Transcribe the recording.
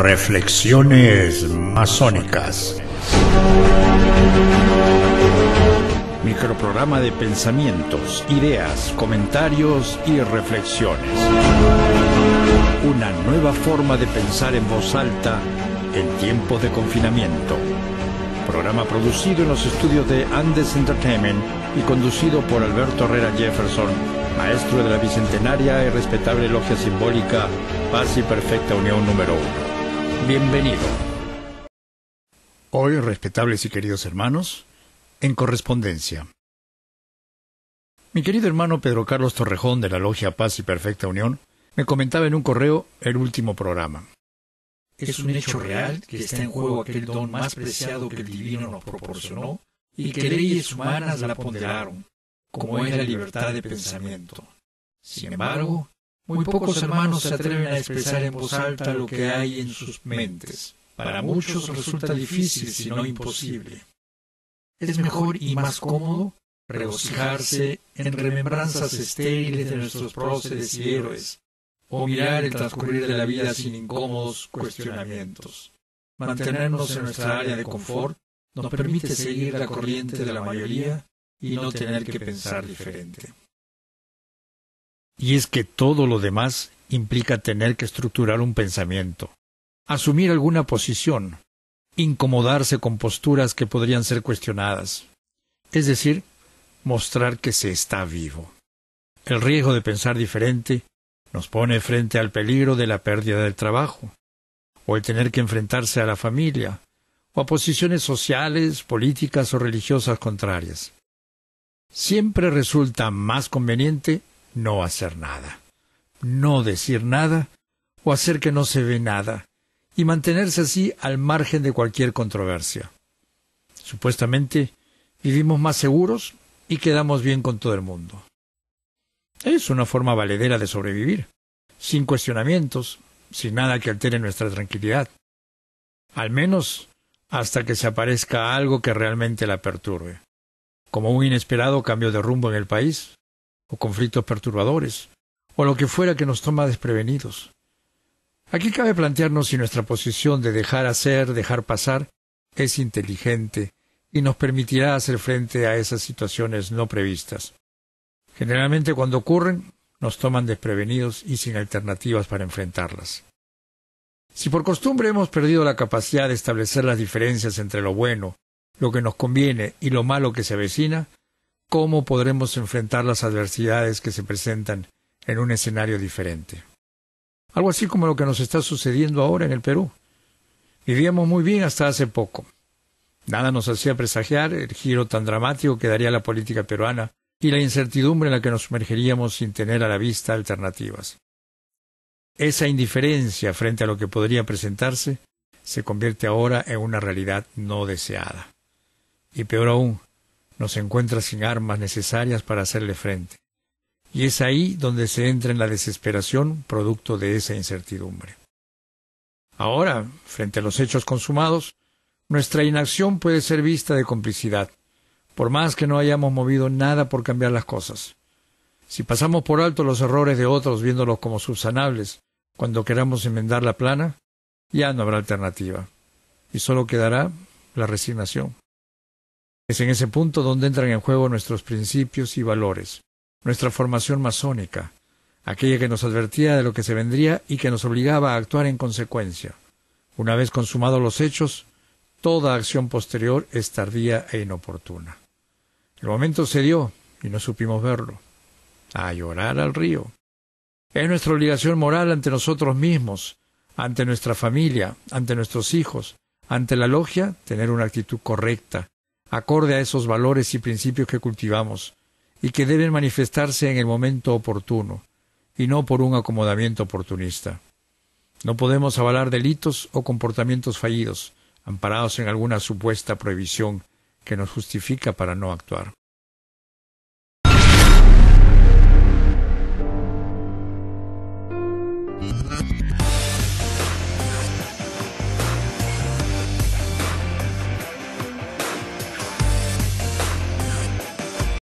Reflexiones masónicas. Microprograma de pensamientos, ideas, comentarios y reflexiones. Una nueva forma de pensar en voz alta en tiempos de confinamiento. Programa producido en los estudios de Andes Entertainment y conducido por Alberto Herrera Jefferson, maestro de la bicentenaria y respetable logia simbólica Paz y Perfecta Unión número uno Bienvenido. Hoy, respetables y queridos hermanos, en correspondencia. Mi querido hermano Pedro Carlos Torrejón de la Logia Paz y Perfecta Unión me comentaba en un correo el último programa. Es un hecho real que está en juego aquel don más preciado que el divino nos proporcionó y que leyes humanas la ponderaron, como es la libertad de pensamiento. Sin embargo, muy pocos hermanos se atreven a expresar en voz alta lo que hay en sus mentes. Para muchos resulta difícil, si no imposible. Es mejor y más cómodo regocijarse en remembranzas estériles de nuestros próceres y héroes, o mirar el transcurrir de la vida sin incómodos cuestionamientos. Mantenernos en nuestra área de confort nos permite seguir la corriente de la mayoría y no tener que pensar diferente y es que todo lo demás implica tener que estructurar un pensamiento, asumir alguna posición, incomodarse con posturas que podrían ser cuestionadas, es decir, mostrar que se está vivo. El riesgo de pensar diferente nos pone frente al peligro de la pérdida del trabajo, o el tener que enfrentarse a la familia, o a posiciones sociales, políticas o religiosas contrarias. Siempre resulta más conveniente no hacer nada, no decir nada o hacer que no se ve nada, y mantenerse así al margen de cualquier controversia. Supuestamente vivimos más seguros y quedamos bien con todo el mundo. Es una forma valedera de sobrevivir, sin cuestionamientos, sin nada que altere nuestra tranquilidad. Al menos hasta que se aparezca algo que realmente la perturbe, como un inesperado cambio de rumbo en el país, o conflictos perturbadores, o lo que fuera que nos toma desprevenidos. Aquí cabe plantearnos si nuestra posición de dejar hacer, dejar pasar, es inteligente y nos permitirá hacer frente a esas situaciones no previstas. Generalmente cuando ocurren, nos toman desprevenidos y sin alternativas para enfrentarlas. Si por costumbre hemos perdido la capacidad de establecer las diferencias entre lo bueno, lo que nos conviene y lo malo que se avecina, cómo podremos enfrentar las adversidades que se presentan en un escenario diferente. Algo así como lo que nos está sucediendo ahora en el Perú. Vivíamos muy bien hasta hace poco. Nada nos hacía presagiar el giro tan dramático que daría la política peruana y la incertidumbre en la que nos sumergiríamos sin tener a la vista alternativas. Esa indiferencia frente a lo que podría presentarse se convierte ahora en una realidad no deseada. Y peor aún, nos encuentra sin armas necesarias para hacerle frente. Y es ahí donde se entra en la desesperación producto de esa incertidumbre. Ahora, frente a los hechos consumados, nuestra inacción puede ser vista de complicidad, por más que no hayamos movido nada por cambiar las cosas. Si pasamos por alto los errores de otros viéndolos como subsanables, cuando queramos enmendar la plana, ya no habrá alternativa, y solo quedará la resignación. Es en ese punto donde entran en juego nuestros principios y valores, nuestra formación masónica, aquella que nos advertía de lo que se vendría y que nos obligaba a actuar en consecuencia. Una vez consumados los hechos, toda acción posterior es tardía e inoportuna. El momento se dio y no supimos verlo. A llorar al río. Es nuestra obligación moral ante nosotros mismos, ante nuestra familia, ante nuestros hijos, ante la logia, tener una actitud correcta, acorde a esos valores y principios que cultivamos, y que deben manifestarse en el momento oportuno, y no por un acomodamiento oportunista. No podemos avalar delitos o comportamientos fallidos, amparados en alguna supuesta prohibición que nos justifica para no actuar.